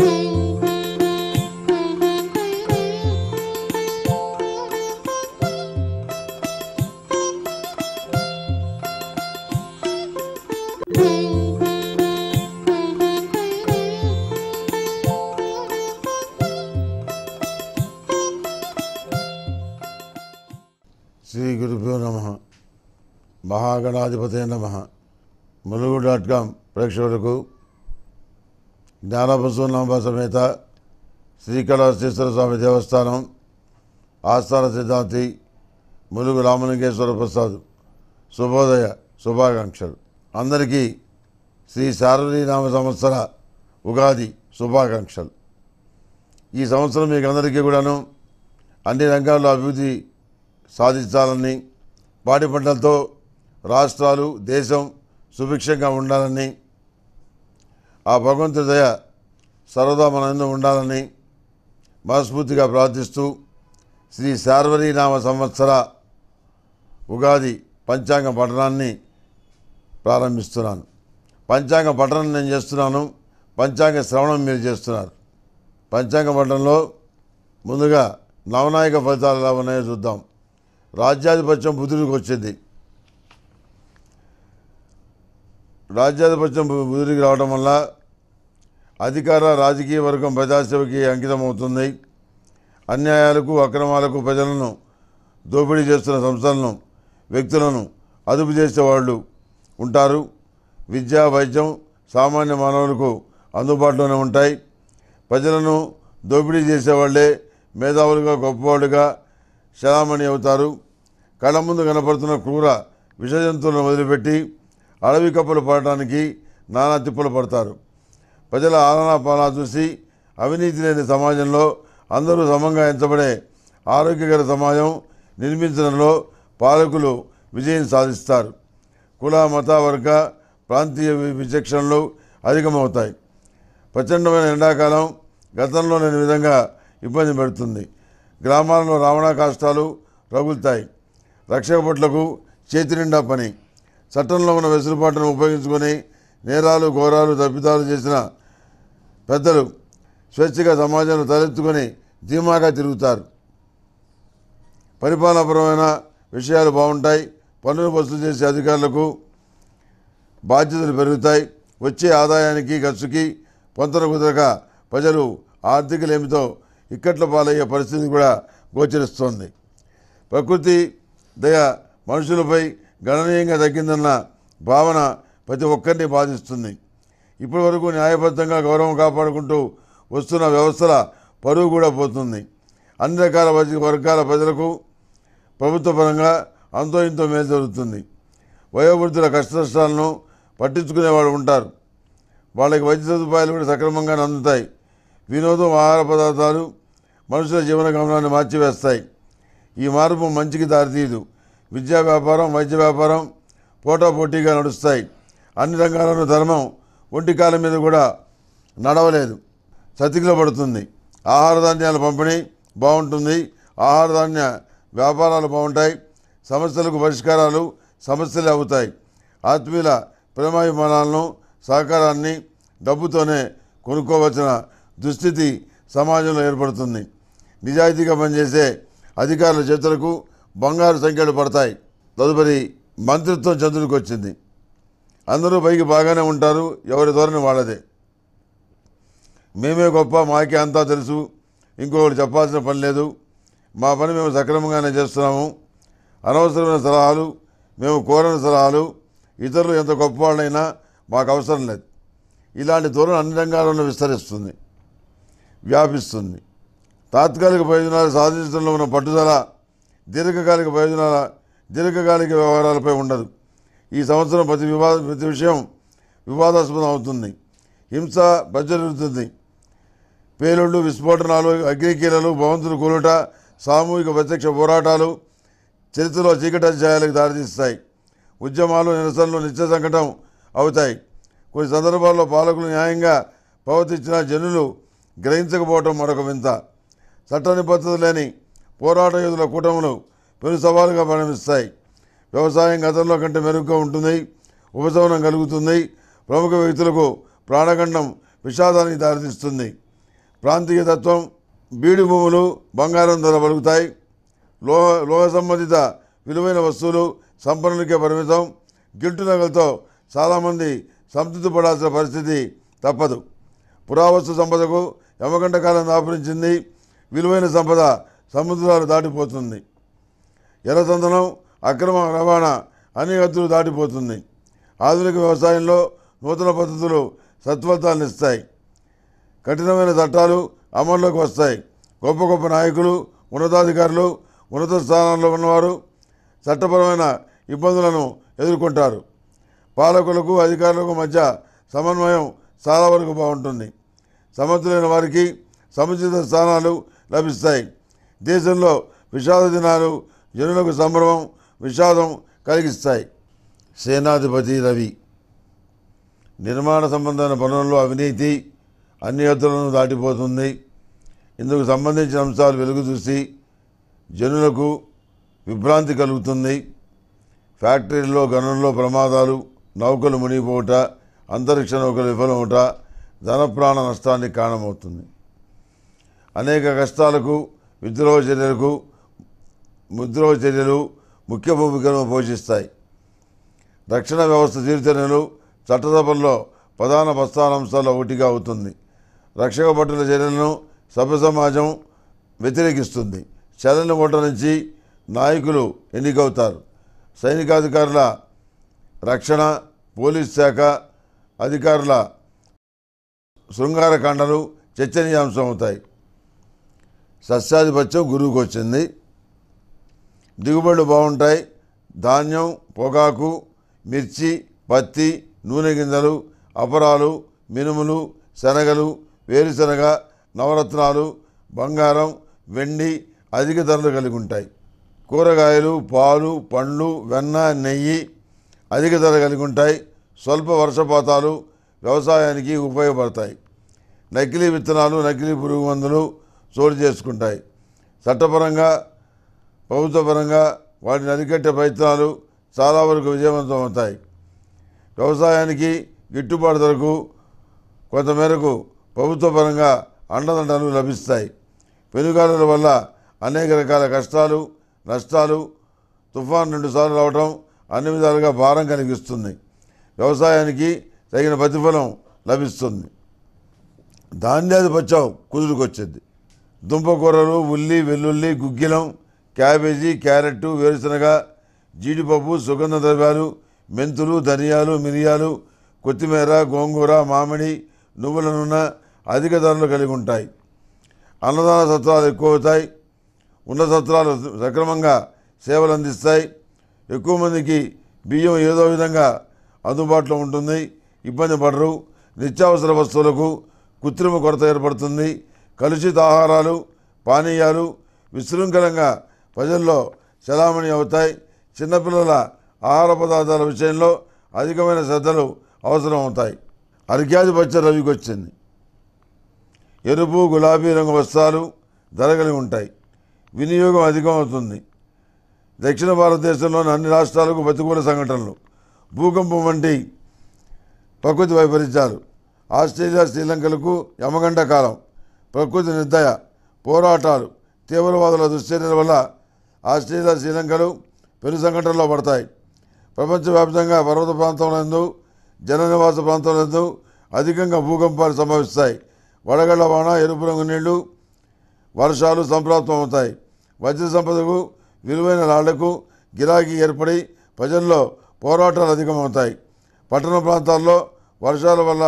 శ్రీ గురుభ్యో నమ మహాగణాధిపతే నమ ములుగు డాట్ కామ్ ప్రేక్షకులకు జ్ఞానపసూనాంబ సమేత శ్రీకళాశేశ్వర స్వామి దేవస్థానం ఆస్థాన సిద్ధాంతి ములుగు రామలింగేశ్వర ప్రసాద్ శుభోదయ శుభాకాంక్షలు అందరికీ శ్రీ శారదీనామ సంవత్సర ఉగాది శుభాకాంక్షలు ఈ సంవత్సరం మీకు అందరికీ కూడాను అన్ని రంగాల్లో అభివృద్ధి సాధించాలని పాటి పంటలతో రాష్ట్రాలు దేశం సుభిక్షంగా ఉండాలని ఆ భగవంతు దయ సర్వదా మనందు ఉండాలని మనస్ఫూర్తిగా ప్రార్థిస్తూ శ్రీ సార్వరీనామ సంవత్సర ఉగాది పంచాంగ పఠనాన్ని ప్రారంభిస్తున్నాను పంచాంగ పఠనం నేను చేస్తున్నాను పంచాంగ శ్రవణం మీరు చేస్తున్నారు పంచాంగ పఠనంలో ముందుగా నవనాయక ఫలితాలు ఎలా ఉన్నాయో చూద్దాం రాజ్యాధిపత్యం బుద్ధుడికి వచ్చింది రాజ్యాధిపత్యం ముదిరికి రావడం వల్ల అధికార రాజకీయ వర్గం ప్రజాసేవకి అంకితమవుతుంది అన్యాయాలకు అక్రమాలకు ప్రజలను దోపిడీ చేస్తున్న సంస్థలను వ్యక్తులను అదుపు చేసే వాళ్ళు ఉంటారు విద్య వైద్యం సామాన్య మానవులకు అందుబాటులోనే ఉంటాయి ప్రజలను దోపిడీ చేసేవాళ్లే మేధావులుగా గొప్పవాళ్ళుగా శలామణి అవుతారు కళ్ళ ముందు కనపడుతున్న క్రూర విషజంతువులను వదిలిపెట్టి అడవి కప్పులు పడటానికి నానా తిప్పులు పడతారు ప్రజల ఆలనాపాలా చూసి అవినీతి లేని సమాజంలో అందరూ సమంగా ఎంచబడే ఆరోగ్యకర సమాజం నిర్మించడంలో పాలకులు విజయం సాధిస్తారు కుల మత వర్గ ప్రాంతీయ విచక్షణలు అధికమవుతాయి ప్రచండమైన ఎండాకాలం గతంలో లేని విధంగా ఇబ్బంది పెడుతుంది గ్రామాలలో రవాణా కష్టాలు రగులుతాయి రక్షక భట్లకు చేతి నిండా పని చట్టంలో ఉన్న వెసులుబాటును ఉపయోగించుకొని నేరాలు ఘోరాలు తప్పిదాలు చేసిన పెద్దలు స్వేచ్ఛగా సమాజంలో తలెత్తుకొని ధీమాగా తిరుగుతారు పరిపాలనపరమైన విషయాలు బాగుంటాయి పన్నులు వసూలు చేసే అధికారులకు బాధ్యతలు పెరుగుతాయి వచ్చే ఆదాయానికి ఖర్చుకి పొంతన కుదరక ప్రజలు ఆర్థికలేమితో ఇక్కట్ల పాలయ్యే పరిస్థితి కూడా గోచరిస్తోంది ప్రకృతి దయ మనుషులపై గణనీయంగా తగ్గిందన్న భావన ప్రతి ఒక్కరిని బాధిస్తుంది ఇప్పటి వరకు న్యాయబద్ధంగా గౌరవం కాపాడుకుంటూ వస్తున్న వ్యవస్థల పరువు కూడా పోతుంది అన్ని రకాల వర్గాల ప్రజలకు ప్రభుత్వ పరంగా అంతో ఇంతో మేలు జరుగుతుంది వయోవృద్ధుల కష్టనష్టాలను పట్టించుకునేవాళ్ళు ఉంటారు వాళ్ళకి వైద్య సదుపాయాలు కూడా సక్రమంగా అందుతాయి వినోదం ఆహార పదార్థాలు మనుషుల జీవన గమనాన్ని మార్చివేస్తాయి ఈ మార్పు మంచికి దారితీయదు విద్యా వ్యాపారం వైద్య వ్యాపారం పోటా పోటీగా నడుస్తాయి అన్ని రంగాల్లోనూ ధర్మం ఒంటి కాలం మీద కూడా నడవలేదు చతికిలో పడుతుంది ఆహార ధాన్యాల పంపిణీ బాగుంటుంది ఆహార ధాన్య వ్యాపారాలు బాగుంటాయి సమస్యలకు పరిష్కారాలు సమస్యలే అవుతాయి ఆత్మీయుల ప్రేమాభిమానాలను సహకారాన్ని డబ్బుతోనే కొనుక్కోవలసిన దుస్థితి సమాజంలో ఏర్పడుతుంది నిజాయితీగా పనిచేసే అధికారుల చేతులకు బంగారు సంఖ్యలు పడతాయి తదుపరి మంత్రిత్వం చంద్రుడికి వచ్చింది అందరూ పైకి బాగానే ఉంటారు ఎవరి ధోరణి వాళ్ళదే మేమే గొప్ప మాకే అంతా తెలుసు ఇంకొకటి చెప్పాల్సిన పని లేదు మా పని మేము సక్రమంగానే చేస్తున్నాము అనవసరమైన సలహాలు మేము కోరని సలహాలు ఇతరులు ఎంత గొప్పవాళ్ళైనా మాకు అవసరం లేదు ఇలాంటి ధోరణి అన్ని రంగాల్లోనూ విస్తరిస్తుంది వ్యాపిస్తుంది తాత్కాలిక ప్రయోజనాలు సాధించడంలో ఉన్న పట్టుదల దీర్ఘకాలిక ప్రయోజనాల దీర్ఘకాలిక వ్యవహారాలపై ఉండదు ఈ సంవత్సరం ప్రతి వివాద ప్రతి విషయం వివాదాస్పదం అవుతుంది హింస ప్రచురిస్తుంది పేలుళ్ళు విస్ఫోటనాలు అగ్నికీలలు భవంతులు కూలుట సామూహిక ప్రత్యక్ష పోరాటాలు చరిత్రలో అధ్యాయాలకు దారితీస్తాయి ఉద్యమాలు నిరసనలు నిత్య సంకటం అవుతాయి కొన్ని సందర్భాల్లో పాలకులు న్యాయంగా ప్రవర్తించిన జనులు గ్రహించకపోవటం మరొక వింత చట్ట నిబద్ధత లేని పోరాట యోధుల కూటములు పెను సవాలుగా పరిణమిస్తాయి వ్యవసాయం గతంలో కంటే మెరుగ్గా ఉంటుంది ఉపశమనం కలుగుతుంది ప్రముఖ వ్యక్తులకు ప్రాణగండం విషాదానికి దారితీస్తుంది ప్రాంతీయ తత్వం బీడు భూములు బంగారం ధర పలుకుతాయి లోహ లోహ సంబంధిత విలువైన వస్తువులు సంపన్నులకే పరిమితం గిల్టు నగలతో చాలామంది సంతృప్తి పడాల్సిన పరిస్థితి తప్పదు పురావస్తు సంపదకు యమగంట కాలం దాపురించింది విలువైన సంపద సముద్రాలు దాటిపోతుంది ఎర్రచందనం అక్రమ రవాణా అన్ని హద్దులు దాటిపోతుంది ఆధునిక వ్యవసాయంలో నూతన పద్ధతులు సత్ఫలితాలను ఇస్తాయి కఠినమైన చట్టాలు అమల్లోకి వస్తాయి గొప్ప గొప్ప నాయకులు ఉన్నతాధికారులు ఉన్నత స్థానాల్లో ఉన్నవారు చట్టపరమైన ఇబ్బందులను ఎదుర్కొంటారు పాలకులకు అధికారులకు మధ్య సమన్వయం చాలా వరకు బాగుంటుంది సమర్థులైన వారికి సముచిత స్థానాలు లభిస్తాయి దేశంలో విషాద దినాలు జనులకు సంభ్రమం విషాదం కలిగిస్తాయి సేనాధిపతి రవి నిర్మాణ సంబంధమైన పనుల్లో అవినీతి అన్ని ఎత్తులను దాటిపోతుంది ఇందుకు సంబంధించిన అంశాలు వెలుగు చూసి జనులకు విభ్రాంతి కలుగుతుంది ఫ్యాక్టరీల్లో గనుల్లో ప్రమాదాలు నౌకలు మునిగిపోవుట అంతరిక్ష నౌకలు విఫలమవుట ధన ప్రాణ నష్టానికి కారణమవుతుంది అనేక కష్టాలకు విద్రోహ చర్యలకు ముద్రోహ చర్యలు ముఖ్య భూమికను పోషిస్తాయి రక్షణ వ్యవస్థ తీర్చర్యలు చట్టసభల్లో ప్రధాన ప్రస్థానాంశాల్లో ఒకటిగా అవుతుంది రక్షక పట్టుల చర్యలను సభ్య సమాజం వ్యతిరేకిస్తుంది చర్యల ఓట నుంచి నాయకులు ఎన్నికవుతారు సైనికాధికారుల రక్షణ పోలీస్ శాఖ అధికారుల శృంగారకాండలు చర్చనీయాంశం అవుతాయి సస్యాధిపత్యం గురువుకు వచ్చింది దిగుబడులు బాగుంటాయి ధాన్యం పొగాకు మిర్చి పత్తి నూనె గింజలు అపరాలు మినుములు శనగలు వేరుశనగ నవరత్నాలు బంగారం వెండి అధిక ధరలు కలిగి ఉంటాయి కూరగాయలు పాలు పండ్లు వెన్న నెయ్యి అధిక ధర కలిగి ఉంటాయి స్వల్ప వర్షపాతాలు వ్యవసాయానికి ఉపయోగపడతాయి నకిలీ విత్తనాలు నకిలీ పురుగు మందులు చోటు చేసుకుంటాయి చట్టపరంగా ప్రభుత్వపరంగా వాటిని అరికట్టే ప్రయత్నాలు చాలా వరకు విజయవంతం అవుతాయి వ్యవసాయానికి గిట్టుబాటు ధరకు కొంతమేరకు ప్రభుత్వపరంగా అండదండలు లభిస్తాయి పెనుగాలుల వల్ల అనేక రకాల కష్టాలు నష్టాలు తుఫాన్ రెండు సార్లు రావడం అన్ని విధాలుగా భారం కలిగిస్తుంది వ్యవసాయానికి తగిన ప్రతిఫలం లభిస్తుంది ధాన్యాది పచ్చావు కుదురుకొచ్చింది దుంపకూరలు ఉల్లి వెల్లుల్లి గుగ్గిలం క్యాబేజీ క్యారెట్ వేరుశనగ జీడిపప్పు సుగంధ ద్రవ్యాలు మెంతులు ధనియాలు మిరియాలు కొత్తిమీర గోంగూర మామిడి నువ్వుల నూనె అధిక ధరలు కలిగి ఉంటాయి అన్నదాన సత్రాలు ఎక్కువ అవుతాయి ఉన్న సత్రాలు సక్రమంగా సేవలు అందిస్తాయి ఎక్కువ మందికి బియ్యం ఏదో విధంగా అందుబాటులో ఉంటుంది ఇబ్బంది పడరు నిత్యావసర వస్తువులకు కృత్రిమ కొరత ఏర్పడుతుంది కలుషిత ఆహారాలు పానీయాలు విశృంఖలంగా ప్రజల్లో చలామణి అవుతాయి చిన్నపిల్లల ఆహార పదార్థాల విషయంలో అధికమైన శ్రద్ధలు అవసరం అవుతాయి అర్ఘ్యాధిపత్య రవికి వచ్చింది ఎరుపు గులాబీ రంగు వస్త్రాలు ధరగలి ఉంటాయి వినియోగం అధికం అవుతుంది దక్షిణ భారతదేశంలోని అన్ని రాష్ట్రాలకు ప్రతికూల సంఘటనలు భూకంపం వంటి ప్రకృతి వైపరీత్యాలు ఆస్ట్రేలియా శ్రీలంకలకు యమగండ కాలం ప్రకృతి నిర్దయ పోరాటాలు తీవ్రవాదుల దుశ్చర్యల వల్ల ఆస్ట్రేలియా శ్రీలంకలు పెను సంఘటనలో పడతాయి ప్రపంచవ్యాప్తంగా పర్వత ప్రాంతంలో జననివాస ప్రాంతంలో అధికంగా భూకంపాలు సంభవిస్తాయి వడగళ్ల వాన ఎరుపు రంగు నీళ్లు వర్షాలు సంప్రాప్తం అవుతాయి వజ్ర సంపదకు విలువైన రాళ్లకు గిరాకీ ఏర్పడి ప్రజల్లో పోరాటాలు అధికమవుతాయి పట్టణ ప్రాంతాల్లో వర్షాల వల్ల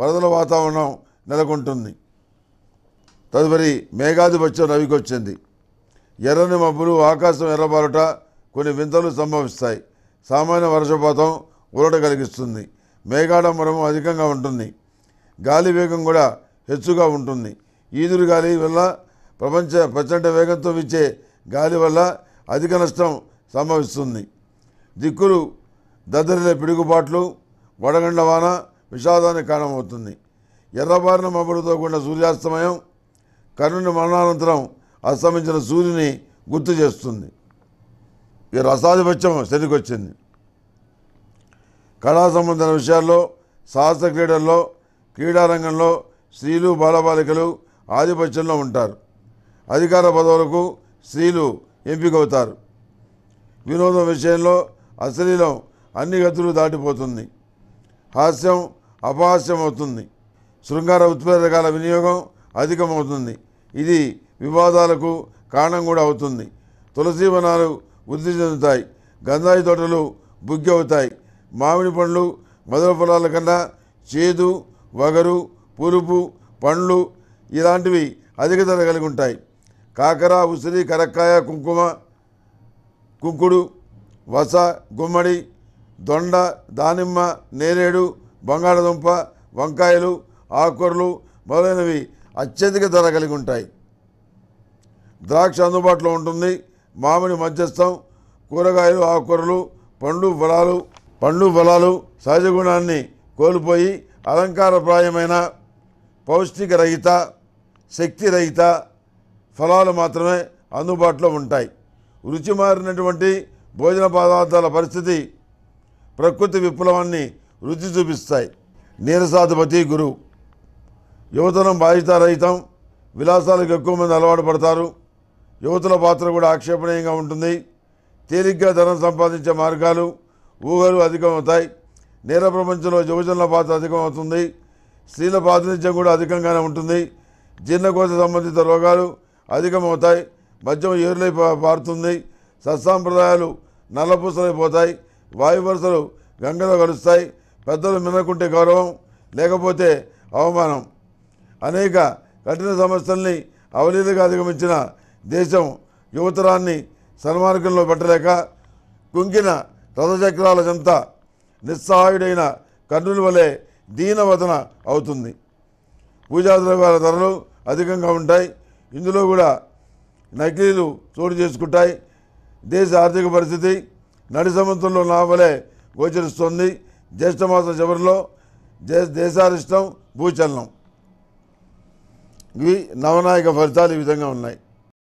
వరదల వాతావరణం నెలకొంటుంది తదుపరి మేఘాధిపత్యం రవికి వచ్చింది ఎర్రని మబ్బులు ఆకాశం ఎర్రబారుట కొన్ని వింతలు సంభవిస్తాయి సామాన్య వర్షపాతం ఊరట కలిగిస్తుంది మేఘాడంబరం అధికంగా ఉంటుంది గాలి వేగం కూడా హెచ్చుగా ఉంటుంది ఈదురు గాలి వల్ల ప్రపంచ ప్రచండ వేగంతో విచ్చే గాలి వల్ల అధిక నష్టం సంభవిస్తుంది దిక్కులు దద్దరిన పిడుగుబాట్లు వడగండవాన వాన విషాదానికి కారణమవుతుంది ఎర్రబారిన మబ్బులతో కూడిన సూర్యాస్తమయం కర్ణుని మరణానంతరం అస్తమించిన సూర్యుని గుర్తు చేస్తుంది ఈ రసాధిపత్యం శనికి వచ్చింది కళా సంబంధించిన విషయాల్లో సాహస క్రీడల్లో క్రీడారంగంలో స్త్రీలు బాలబాలికలు ఆధిపత్యంలో ఉంటారు అధికార పదవులకు స్త్రీలు ఎంపికవుతారు వినోదం విషయంలో అశ్లీలం అన్ని గతులు దాటిపోతుంది హాస్యం అపహాస్యం అవుతుంది శృంగార ఉత్పేదకాల రకాల వినియోగం అధికమవుతుంది ఇది వివాదాలకు కారణం కూడా అవుతుంది తులసి వనాలు వృద్ధి చెందుతాయి గంధాయి తోటలు బుగ్గి అవుతాయి మామిడి పండ్లు మధుర ఫలాల కన్నా చేదు వగరు పులుపు పండ్లు ఇలాంటివి అధిక ధర కలిగి ఉంటాయి కాకర ఉసిరి కరక్కాయ కుంకుమ కుంకుడు వస గుమ్మడి దొండ దానిమ్మ నేరేడు బంగాళదుంప వంకాయలు ఆకుకూరలు మొదలైనవి అత్యధిక ధర కలిగి ఉంటాయి ద్రాక్ష అందుబాటులో ఉంటుంది మామిడి మధ్యస్థం కూరగాయలు ఆకుకూరలు పండ్లు ఫలాలు పండ్లు ఫలాలు సహజ గుణాన్ని కోల్పోయి అలంకారప్రాయమైన పౌష్టిక రహిత శక్తి రహిత ఫలాలు మాత్రమే అందుబాటులో ఉంటాయి రుచి మారినటువంటి భోజన పదార్థాల పరిస్థితి ప్రకృతి విప్లవాన్ని రుచి చూపిస్తాయి నీరసాధిపతి గురువు యువతనం రహితం విలాసాలకు ఎక్కువ మంది అలవాటు పడతారు యువతుల పాత్ర కూడా ఆక్షేపణీయంగా ఉంటుంది తేలిగ్గా ధనం సంపాదించే మార్గాలు ఊహలు అధికమవుతాయి నేర ప్రపంచంలో యువజనుల పాత్ర అధికమవుతుంది స్త్రీల ప్రాతినిధ్యం కూడా అధికంగానే ఉంటుంది జీర్ణకోశ సంబంధిత రోగాలు అధికమవుతాయి మద్యం ఏరులై పారుతుంది సత్సాంప్రదాయాలు నల్లపూసలైపోతాయి వాయువరుసలు గంగలో కలుస్తాయి పెద్దలు మినకుంటే గౌరవం లేకపోతే అవమానం అనేక కఠిన సమస్యల్ని అవలీలుగా అధిగమించిన దేశం యువతరాన్ని సన్మార్గంలో పెట్టలేక కుంగిన రథచక్రాల చెంత నిస్సహాయుడైన కర్ణుల వలె దీనవదన అవుతుంది పూజా ద్రవ్యాల ధరలు అధికంగా ఉంటాయి ఇందులో కూడా నకిలీలు చోటు చేసుకుంటాయి దేశ ఆర్థిక పరిస్థితి నడి సముద్రంలో నావలే గోచరిస్తుంది జ్యేష్ఠమాస చివరిలో దేశారిష్టం భూచలనం ఇవి నవనాయక ఫలితాలు ఈ విధంగా ఉన్నాయి